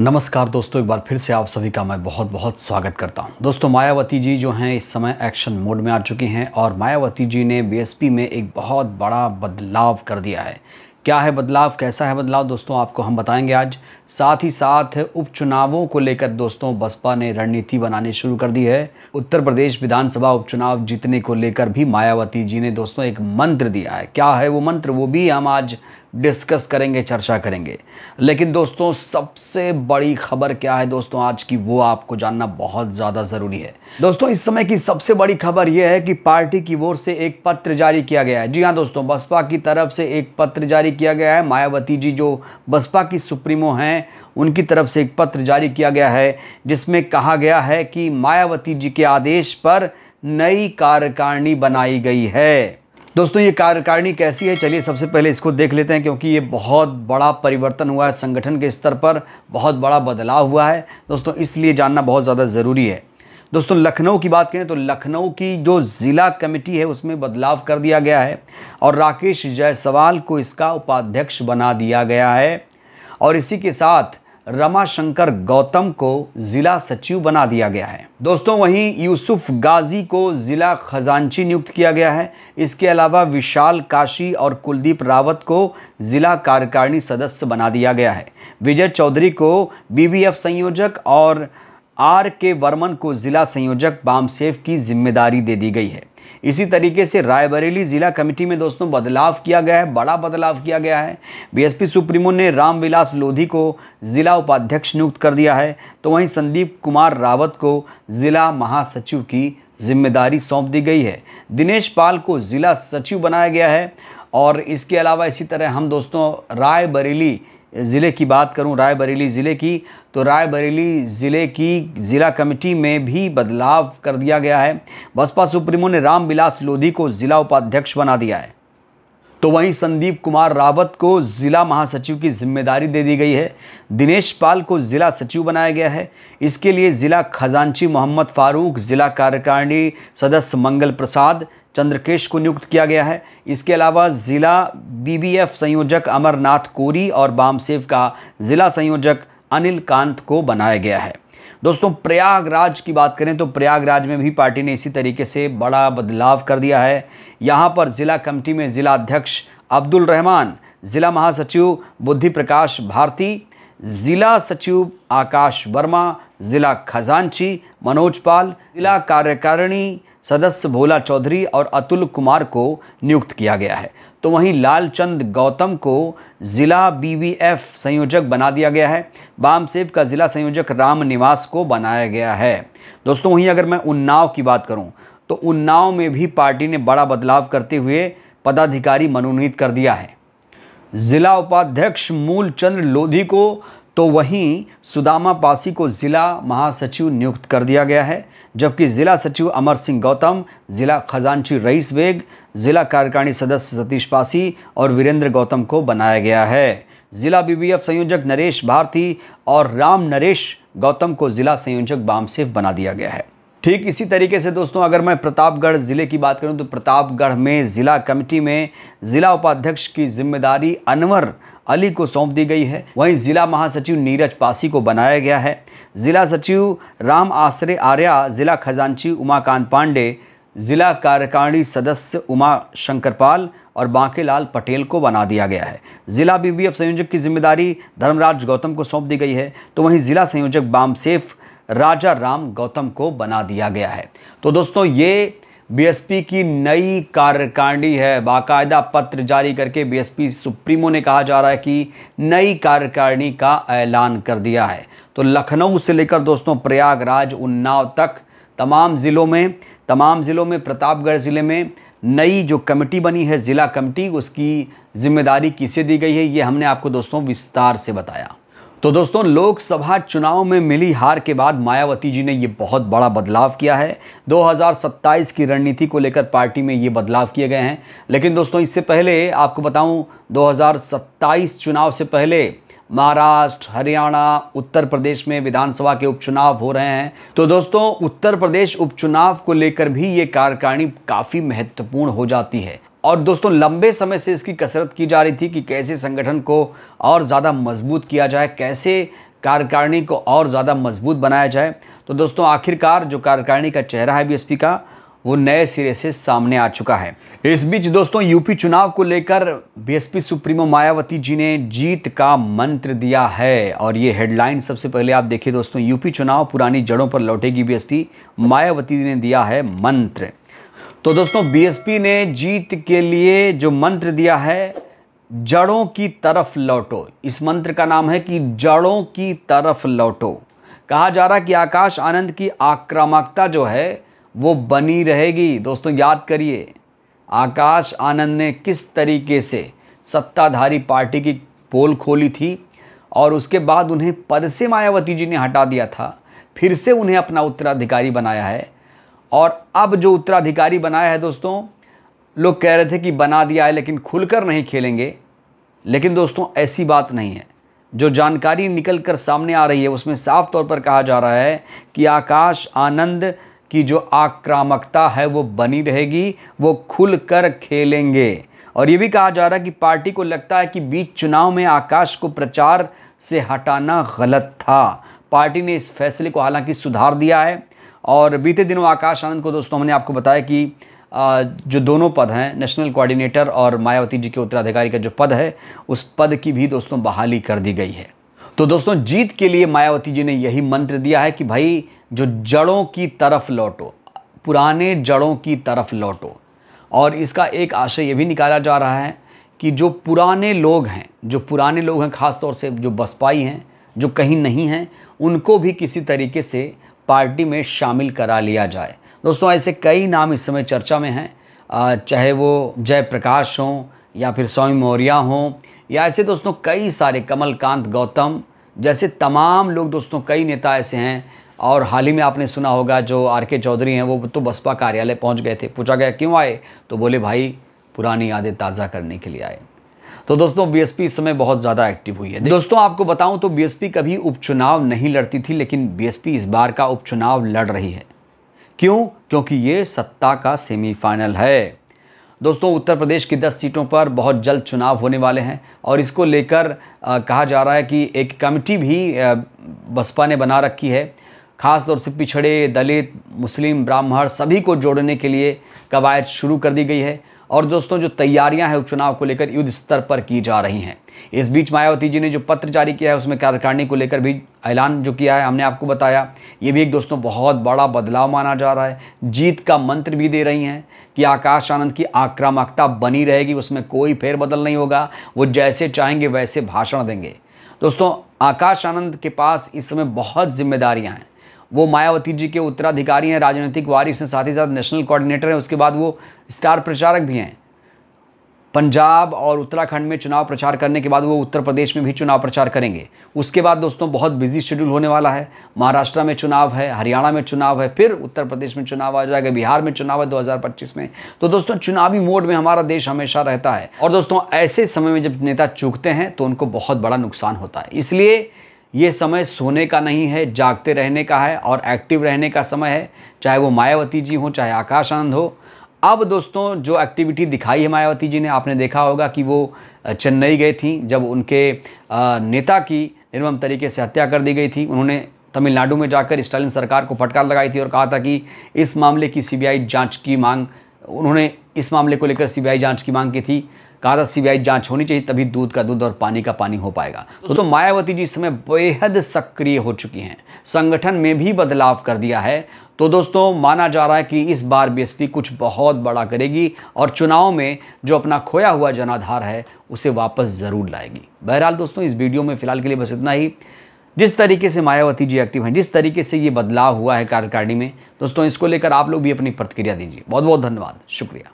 नमस्कार दोस्तों एक बार फिर से आप सभी का मैं बहुत बहुत स्वागत करता हूं दोस्तों मायावती जी जो हैं इस समय एक्शन मोड में आ चुकी हैं और मायावती जी ने बीएसपी में एक बहुत बड़ा बदलाव कर दिया है क्या है बदलाव कैसा है बदलाव दोस्तों आपको हम बताएंगे आज साथ ही साथ उपचुनावों को लेकर दोस्तों बसपा ने रणनीति बनानी शुरू कर दी है उत्तर प्रदेश विधानसभा उपचुनाव जीतने को लेकर भी मायावती जी ने दोस्तों एक मंत्र दिया है क्या है वो मंत्र वो भी हम आज डिस्कस करेंगे चर्चा करेंगे लेकिन दोस्तों सबसे बड़ी खबर क्या है दोस्तों आज की वो आपको जानना बहुत ज़्यादा ज़रूरी है दोस्तों इस समय की सबसे बड़ी खबर यह है कि पार्टी की ओर से एक पत्र जारी किया गया है जी हाँ दोस्तों बसपा की तरफ से एक पत्र जारी किया गया है मायावती जी जो बसपा की सुप्रीमो हैं उनकी तरफ से एक पत्र जारी किया गया है जिसमें कहा गया है कि मायावती जी के आदेश पर नई कार्यकारिणी बनाई गई है दोस्तों ये कार्यकारिणी कैसी है चलिए सबसे पहले इसको देख लेते हैं क्योंकि ये बहुत बड़ा परिवर्तन हुआ है संगठन के स्तर पर बहुत बड़ा बदलाव हुआ है दोस्तों इसलिए जानना बहुत ज़्यादा ज़रूरी है दोस्तों लखनऊ की बात करें तो लखनऊ की जो ज़िला कमेटी है उसमें बदलाव कर दिया गया है और राकेश जायसवाल को इसका उपाध्यक्ष बना दिया गया है और इसी के साथ रमाशंकर गौतम को ज़िला सचिव बना दिया गया है दोस्तों वहीं यूसुफ गाजी को ज़िला खजांची नियुक्त किया गया है इसके अलावा विशाल काशी और कुलदीप रावत को ज़िला कार्यकारिणी सदस्य बना दिया गया है विजय चौधरी को बीबीएफ संयोजक और आर के वर्मन को जिला संयोजक बाम सेफ की जिम्मेदारी दे दी गई है इसी तरीके से रायबरेली ज़िला कमेटी में दोस्तों बदलाव किया गया है बड़ा बदलाव किया गया है बीएसपी सुप्रीमो ने रामविलास लोधी को ज़िला उपाध्यक्ष नियुक्त कर दिया है तो वहीं संदीप कुमार रावत को ज़िला महासचिव की जिम्मेदारी सौंप दी गई है दिनेश पाल को ज़िला सचिव बनाया गया है और इसके अलावा इसी तरह हम दोस्तों रायबरेली ज़िले की बात करूं रायबरेली ज़िले की तो रायबरेली ज़िले की ज़िला कमेटी में भी बदलाव कर दिया गया है बसपा सुप्रीमो ने रामविलास लोधी को ज़िला उपाध्यक्ष बना दिया है तो वहीं संदीप कुमार रावत को ज़िला महासचिव की जिम्मेदारी दे दी गई है दिनेश पाल को ज़िला सचिव बनाया गया है इसके लिए ज़िला खजांची मोहम्मद फारूक ज़िला कार्यकारिणी सदस्य मंगल प्रसाद चंद्रकेश को नियुक्त किया गया है इसके अलावा ज़िला बीबीएफ संयोजक अमरनाथ कोरी और बामसेव का ज़िला संयोजक अनिल कांत को बनाया गया है दोस्तों प्रयागराज की बात करें तो प्रयागराज में भी पार्टी ने इसी तरीके से बड़ा बदलाव कर दिया है यहाँ पर ज़िला कमेटी में ज़िला अध्यक्ष अब्दुल रहमान ज़िला महासचिव बुद्धि प्रकाश भारती ज़िला सचिव आकाश वर्मा ज़िला खजांची मनोज पाल ज़िला कार्यकारिणी सदस्य भोला चौधरी और अतुल कुमार को नियुक्त किया गया है तो वहीं लालचंद गौतम को ज़िला बीवीएफ संयोजक बना दिया गया है बामसेब का ज़िला संयोजक राम निवास को बनाया गया है दोस्तों वहीं अगर मैं उन्नाव की बात करूं तो उन्नाव में भी पार्टी ने बड़ा बदलाव करते हुए पदाधिकारी मनोनीत कर दिया है ज़िला उपाध्यक्ष मूलचंद्र लोधी को तो वहीं सुदामा पासी को ज़िला महासचिव नियुक्त कर दिया गया है जबकि ज़िला सचिव अमर सिंह गौतम ज़िला खजांची रईस बेग ज़िला कार्यकारिणी सदस्य सतीश पासी और वीरेंद्र गौतम को बनाया गया है ज़िला बीबीएफ संयोजक नरेश भारती और राम नरेश गौतम को ज़िला संयोजक बामसेफ बना दिया गया है ठीक इसी तरीके से दोस्तों अगर मैं प्रतापगढ़ ज़िले की बात करूं तो प्रतापगढ़ में ज़िला कमेटी में ज़िला उपाध्यक्ष की जिम्मेदारी अनवर अली को सौंप दी गई है वहीं ज़िला महासचिव नीरज पासी को बनाया गया है ज़िला सचिव राम आश्रय आर्या ज़िला खजांची उमाकांत पांडे ज़िला कार्यकारिणी सदस्य उमा शंकर पाल और बांकेलाल पटेल को बना दिया गया है ज़िला बीबीएफ संयोजक की जिम्मेदारी धर्मराज गौतम को सौंप दी गई है तो वहीं ज़िला संयोजक बामसेफ राजा राम गौतम को बना दिया गया है तो दोस्तों ये बीएसपी की नई कार्यकारिणी है बाकायदा पत्र जारी करके बीएसपी सुप्रीमो ने कहा जा रहा है कि नई कार्यकारिणी का ऐलान कर दिया है तो लखनऊ से लेकर दोस्तों प्रयागराज उन्नाव तक तमाम ज़िलों में तमाम ज़िलों में प्रतापगढ़ ज़िले में नई जो कमेटी बनी है ज़िला कमेटी उसकी जिम्मेदारी किसे दी गई है ये हमने आपको दोस्तों विस्तार से बताया तो दोस्तों लोकसभा चुनाव में मिली हार के बाद मायावती जी ने ये बहुत बड़ा बदलाव किया है 2027 की रणनीति को लेकर पार्टी में ये बदलाव किए गए हैं लेकिन दोस्तों इससे पहले आपको बताऊं 2027 चुनाव से पहले महाराष्ट्र हरियाणा उत्तर प्रदेश में विधानसभा के उपचुनाव हो रहे हैं तो दोस्तों उत्तर प्रदेश उपचुनाव को लेकर भी ये कार्यकारिणी काफ़ी महत्वपूर्ण हो जाती है और दोस्तों लंबे समय से इसकी कसरत की जा रही थी कि कैसे संगठन को और ज़्यादा मजबूत किया जाए कैसे कार्यकारिणी को और ज़्यादा मजबूत बनाया जाए तो दोस्तों आखिरकार जो कार्यकारिणी का चेहरा है बीएसपी का वो नए सिरे से सामने आ चुका है इस बीच दोस्तों यूपी चुनाव को लेकर बीएसपी सुप्रीमो मायावती जी ने जीत का मंत्र दिया है और ये हेडलाइन सबसे पहले आप देखिए दोस्तों यूपी चुनाव पुरानी जड़ों पर लौटेगी बीएसपी मायावती ने दिया है मंत्र तो दोस्तों बीएसपी ने जीत के लिए जो मंत्र दिया है जड़ों की तरफ लौटो इस मंत्र का नाम है कि जड़ों की तरफ लौटो कहा जा रहा कि आकाश आनंद की आक्रामकता जो है वो बनी रहेगी दोस्तों याद करिए आकाश आनंद ने किस तरीके से सत्ताधारी पार्टी की पोल खोली थी और उसके बाद उन्हें पद से मायावती जी ने हटा दिया था फिर से उन्हें अपना उत्तराधिकारी बनाया है और अब जो उत्तराधिकारी बनाया है दोस्तों लोग कह रहे थे कि बना दिया है लेकिन खुलकर नहीं खेलेंगे लेकिन दोस्तों ऐसी बात नहीं है जो जानकारी निकल कर सामने आ रही है उसमें साफ तौर पर कहा जा रहा है कि आकाश आनंद की जो आक्रामकता है वो बनी रहेगी वो खुल कर खेलेंगे और ये भी कहा जा रहा है कि पार्टी को लगता है कि बीच चुनाव में आकाश को प्रचार से हटाना गलत था पार्टी ने इस फैसले को हालांकि सुधार दिया है और बीते दिनों आकाश आनंद को दोस्तों हमने आपको बताया कि जो दोनों पद हैं नेशनल कोऑर्डिनेटर और मायावती जी के उत्तराधिकारी का जो पद है उस पद की भी दोस्तों बहाली कर दी गई है तो दोस्तों जीत के लिए मायावती जी ने यही मंत्र दिया है कि भाई जो जड़ों की तरफ लौटो पुराने जड़ों की तरफ लौटो और इसका एक आशय ये भी निकाला जा रहा है कि जो पुराने लोग हैं जो पुराने लोग हैं ख़ासतौर से जो बसपाई हैं जो कहीं नहीं हैं उनको भी किसी तरीके से पार्टी में शामिल करा लिया जाए दोस्तों ऐसे कई नाम इस समय चर्चा में हैं चाहे वो जयप्रकाश हों या फिर स्वामी मौर्या हों या ऐसे दोस्तों कई सारे कमलकांत गौतम जैसे तमाम लोग दोस्तों कई नेता ऐसे हैं और हाल ही में आपने सुना होगा जो आर के चौधरी हैं वो तो बसपा कार्यालय पहुंच गए थे पूछा गया क्यों आए तो बोले भाई पुरानी यादें ताज़ा करने के लिए आए तो दोस्तों बीएसपी इस समय बहुत ज़्यादा एक्टिव हुई है दोस्तों आपको बताऊं तो बीएसपी कभी उपचुनाव नहीं लड़ती थी लेकिन बीएसपी इस बार का उपचुनाव लड़ रही है क्यों क्योंकि ये सत्ता का सेमीफाइनल है दोस्तों उत्तर प्रदेश की 10 सीटों पर बहुत जल्द चुनाव होने वाले हैं और इसको लेकर कहा जा रहा है कि एक कमेटी भी बसपा ने बना रखी है खास तौर से पिछड़े दलित मुस्लिम ब्राह्मण सभी को जोड़ने के लिए कवायद शुरू कर दी गई है और दोस्तों जो तैयारियां हैं उपचुनाव को लेकर युद्ध स्तर पर की जा रही हैं इस बीच मायावती जी ने जो पत्र जारी किया है उसमें कार्यकारिणी को लेकर भी ऐलान जो किया है हमने आपको बताया ये भी एक दोस्तों बहुत बड़ा बदलाव माना जा रहा है जीत का मंत्र भी दे रही हैं कि आकाश आनंद की आक्रामकता बनी रहेगी उसमें कोई फेरबदल नहीं होगा वो जैसे चाहेंगे वैसे भाषण देंगे दोस्तों आकाश आनंद के पास इस समय बहुत जिम्मेदारियाँ हैं वो मायावती जी के उत्तराधिकारी हैं राजनीतिक वारिस हैं साथ ही साथ नेशनल कोऑर्डिनेटर हैं उसके बाद वो स्टार प्रचारक भी हैं पंजाब और उत्तराखंड में चुनाव प्रचार करने के बाद वो उत्तर प्रदेश में भी चुनाव प्रचार करेंगे उसके बाद दोस्तों बहुत बिजी शेड्यूल होने वाला है महाराष्ट्र में चुनाव है हरियाणा में चुनाव है फिर उत्तर प्रदेश में चुनाव आ जाएगा बिहार में चुनाव है 2025 में तो दोस्तों चुनावी मोड में हमारा देश हमेशा रहता है और दोस्तों ऐसे समय में जब नेता चूकते हैं तो उनको बहुत बड़ा नुकसान होता है इसलिए ये समय सोने का नहीं है जागते रहने का है और एक्टिव रहने का समय है चाहे वो मायावती जी हों चाहे आकाश आनंद हो अब दोस्तों जो एक्टिविटी दिखाई है मायावती जी ने आपने देखा होगा कि वो चेन्नई गई थी जब उनके नेता की निर्मम तरीके से हत्या कर दी गई थी उन्होंने तमिलनाडु में जाकर स्टालिन सरकार को फटकार लगाई थी और कहा था कि इस मामले की सीबीआई जांच की मांग उन्होंने इस मामले को लेकर सीबीआई जांच की मांग की थी कहा था सीबीआई जांच होनी चाहिए तभी दूध का दूध और पानी का पानी हो पाएगा तो, तो मायावती जी इस समय बेहद सक्रिय हो चुकी हैं संगठन में भी बदलाव कर दिया है तो दोस्तों माना जा रहा है कि इस बार बीएसपी कुछ बहुत बड़ा करेगी और चुनाव में जो अपना खोया हुआ जनाधार है उसे वापस ज़रूर लाएगी बहरहाल दोस्तों इस वीडियो में फिलहाल के लिए बस इतना ही जिस तरीके से मायावती जी एक्टिव हैं जिस तरीके से ये बदलाव हुआ है कार्यकारिणी में दोस्तों इसको लेकर आप लोग भी अपनी प्रतिक्रिया दीजिए बहुत बहुत धन्यवाद शुक्रिया